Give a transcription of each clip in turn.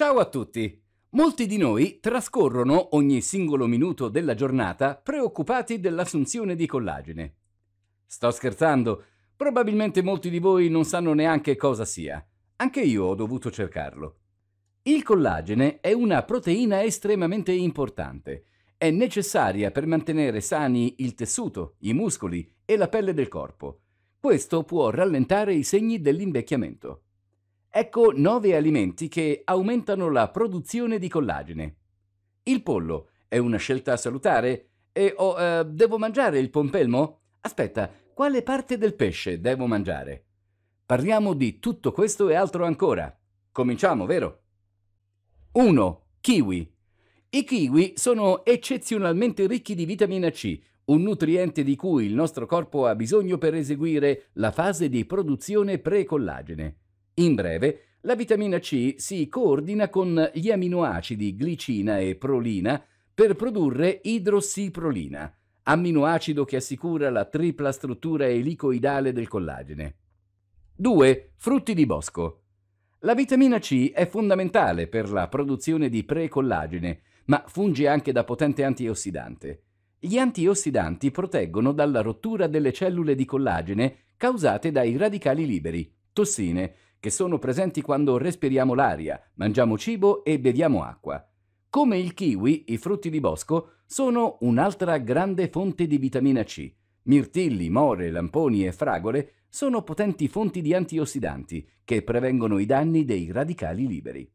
Ciao a tutti! Molti di noi trascorrono ogni singolo minuto della giornata preoccupati dell'assunzione di collagene. Sto scherzando, probabilmente molti di voi non sanno neanche cosa sia. Anche io ho dovuto cercarlo. Il collagene è una proteina estremamente importante. È necessaria per mantenere sani il tessuto, i muscoli e la pelle del corpo. Questo può rallentare i segni dell'invecchiamento. Ecco 9 alimenti che aumentano la produzione di collagene. Il pollo è una scelta salutare? E oh, eh, devo mangiare il pompelmo? Aspetta, quale parte del pesce devo mangiare? Parliamo di tutto questo e altro ancora. Cominciamo, vero? 1. Kiwi. I kiwi sono eccezionalmente ricchi di vitamina C, un nutriente di cui il nostro corpo ha bisogno per eseguire la fase di produzione pre-collagene. In breve, la vitamina C si coordina con gli aminoacidi glicina e prolina per produrre idrossiprolina, amminoacido che assicura la tripla struttura elicoidale del collagene. 2. Frutti di bosco. La vitamina C è fondamentale per la produzione di precollagene, ma funge anche da potente antiossidante. Gli antiossidanti proteggono dalla rottura delle cellule di collagene causate dai radicali liberi, tossine, che sono presenti quando respiriamo l'aria, mangiamo cibo e beviamo acqua. Come il kiwi, i frutti di bosco sono un'altra grande fonte di vitamina C. Mirtilli, more, lamponi e fragole sono potenti fonti di antiossidanti che prevengono i danni dei radicali liberi.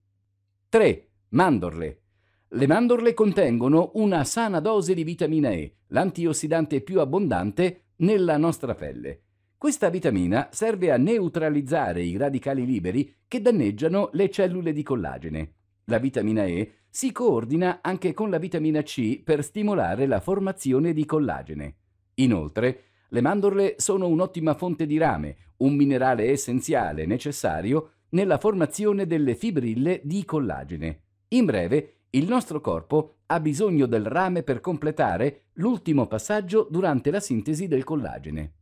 3. Mandorle. Le mandorle contengono una sana dose di vitamina E, l'antiossidante più abbondante nella nostra pelle. Questa vitamina serve a neutralizzare i radicali liberi che danneggiano le cellule di collagene. La vitamina E si coordina anche con la vitamina C per stimolare la formazione di collagene. Inoltre, le mandorle sono un'ottima fonte di rame, un minerale essenziale necessario nella formazione delle fibrille di collagene. In breve, il nostro corpo ha bisogno del rame per completare l'ultimo passaggio durante la sintesi del collagene.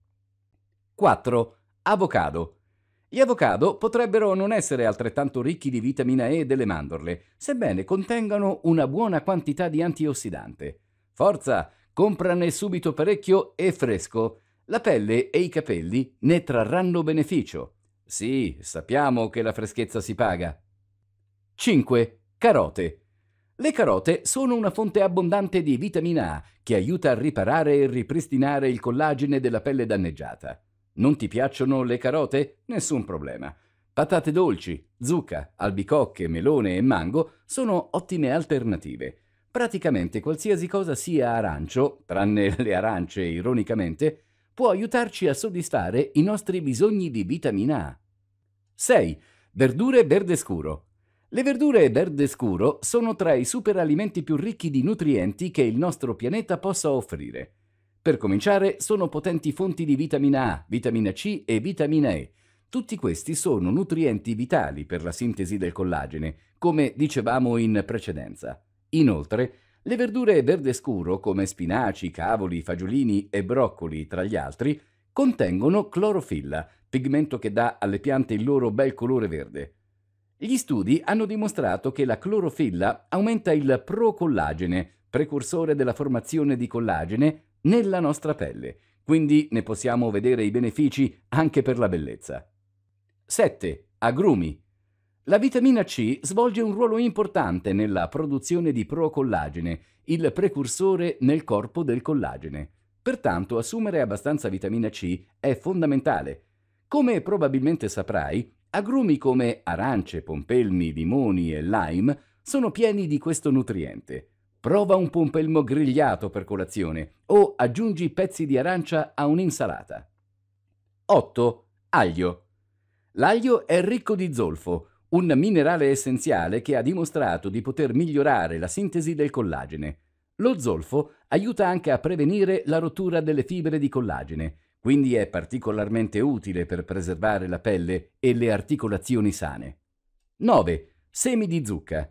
4. Avocado. Gli avocado potrebbero non essere altrettanto ricchi di vitamina E delle mandorle, sebbene contengano una buona quantità di antiossidante. Forza, comprane subito parecchio e fresco. La pelle e i capelli ne trarranno beneficio. Sì, sappiamo che la freschezza si paga. 5. Carote. Le carote sono una fonte abbondante di vitamina A che aiuta a riparare e ripristinare il collagene della pelle danneggiata. Non ti piacciono le carote? Nessun problema. Patate dolci, zucca, albicocche, melone e mango sono ottime alternative. Praticamente qualsiasi cosa sia arancio, tranne le arance ironicamente, può aiutarci a soddisfare i nostri bisogni di vitamina A. 6. Verdure verde scuro. Le verdure verde scuro sono tra i superalimenti più ricchi di nutrienti che il nostro pianeta possa offrire. Per cominciare, sono potenti fonti di vitamina A, vitamina C e vitamina E. Tutti questi sono nutrienti vitali per la sintesi del collagene, come dicevamo in precedenza. Inoltre, le verdure verde scuro, come spinaci, cavoli, fagiolini e broccoli, tra gli altri, contengono clorofilla, pigmento che dà alle piante il loro bel colore verde. Gli studi hanno dimostrato che la clorofilla aumenta il procollagene, precursore della formazione di collagene, nella nostra pelle, quindi ne possiamo vedere i benefici anche per la bellezza. 7. Agrumi. La vitamina C svolge un ruolo importante nella produzione di procollagene, il precursore nel corpo del collagene. Pertanto assumere abbastanza vitamina C è fondamentale. Come probabilmente saprai, agrumi come arance, pompelmi, limoni e lime sono pieni di questo nutriente prova un pompelmo grigliato per colazione o aggiungi pezzi di arancia a un'insalata. 8. Aglio. L'aglio è ricco di zolfo, un minerale essenziale che ha dimostrato di poter migliorare la sintesi del collagene. Lo zolfo aiuta anche a prevenire la rottura delle fibre di collagene, quindi è particolarmente utile per preservare la pelle e le articolazioni sane. 9. Semi di zucca.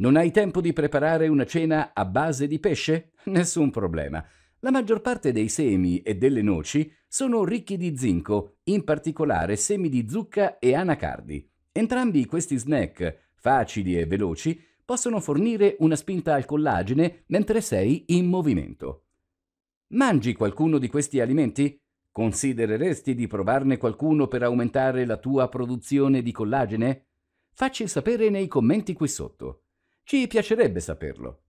Non hai tempo di preparare una cena a base di pesce? Nessun problema. La maggior parte dei semi e delle noci sono ricchi di zinco, in particolare semi di zucca e anacardi. Entrambi questi snack, facili e veloci, possono fornire una spinta al collagene mentre sei in movimento. Mangi qualcuno di questi alimenti? Considereresti di provarne qualcuno per aumentare la tua produzione di collagene? Facci sapere nei commenti qui sotto. Ci piacerebbe saperlo.